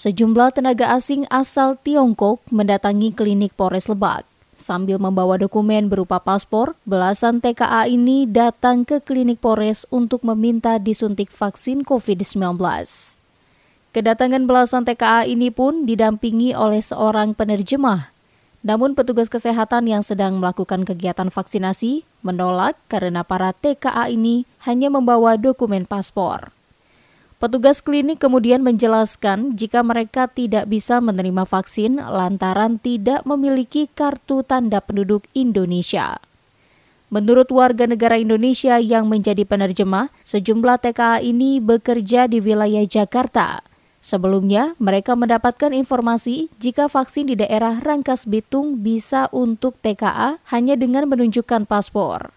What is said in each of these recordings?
Sejumlah tenaga asing asal Tiongkok mendatangi klinik Polres Lebak. Sambil membawa dokumen berupa paspor, belasan TKA ini datang ke klinik Polres untuk meminta disuntik vaksin COVID-19. Kedatangan belasan TKA ini pun didampingi oleh seorang penerjemah. Namun petugas kesehatan yang sedang melakukan kegiatan vaksinasi menolak karena para TKA ini hanya membawa dokumen paspor. Petugas klinik kemudian menjelaskan jika mereka tidak bisa menerima vaksin lantaran tidak memiliki kartu tanda penduduk Indonesia. Menurut warga negara Indonesia yang menjadi penerjemah, sejumlah TKA ini bekerja di wilayah Jakarta. Sebelumnya, mereka mendapatkan informasi jika vaksin di daerah Rangkas Bitung bisa untuk TKA hanya dengan menunjukkan paspor.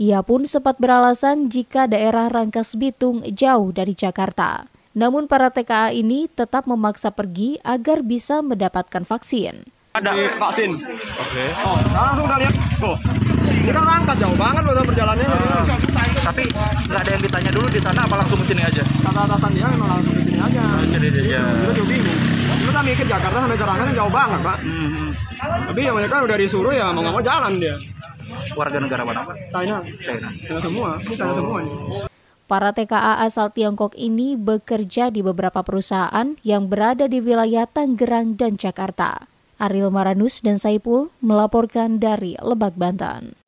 Ia pun sempat beralasan jika daerah Rangkas Bitung jauh dari Jakarta. Namun para TKA ini tetap memaksa pergi agar bisa mendapatkan vaksin. Ada vaksin. Oke. Okay. Oh, nah, langsung udah lihat. Oh, Ini kan rangka jauh banget loh perjalanannya. Uh, tapi nggak ada yang ditanya dulu di sana apa langsung ke sini aja? Kata atasan dia emang langsung ke sini aja. Oh, jadi dia. Ya. Kita juga bingung. Kita kan mikir Jakarta sampai ke Rangkas jauh banget, Pak. Mm -hmm. Tapi yang mereka udah disuruh ya mau nggak mau jalan dia warga negara mana Pak? China. China. China semua, China semua Para TKA asal Tiongkok ini bekerja di beberapa perusahaan yang berada di wilayah Tangerang dan Jakarta. Aril Maranus dan Saipul melaporkan dari Lebak Banten.